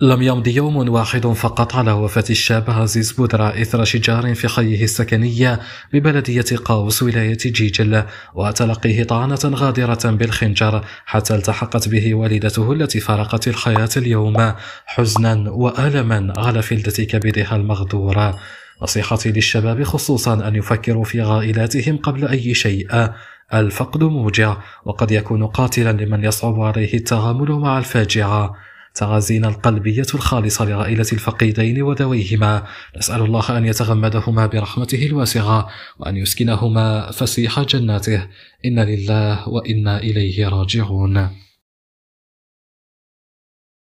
لم يمض يوم واحد فقط على وفاة الشاب عزيز بودرة إثر شجار في حيه السكنية ببلدية قاوس ولاية جيجل وتلقيه طعنة غادرة بالخنجر حتى التحقت به والدته التي فارقت الحياة اليوم حزنا وألما على فلدة كبدها المغدورة نصيحتي للشباب خصوصا أن يفكروا في غائلاتهم قبل أي شيء الفقد موجع وقد يكون قاتلا لمن يصعب عليه التعامل مع الفاجعة تعازينا القلبية الخالصة لعائلة الفقيدين وذويهما نسأل الله أن يتغمدهما برحمته الواسعة وأن يسكنهما فسيح جناته إن لله وإنا إليه راجعون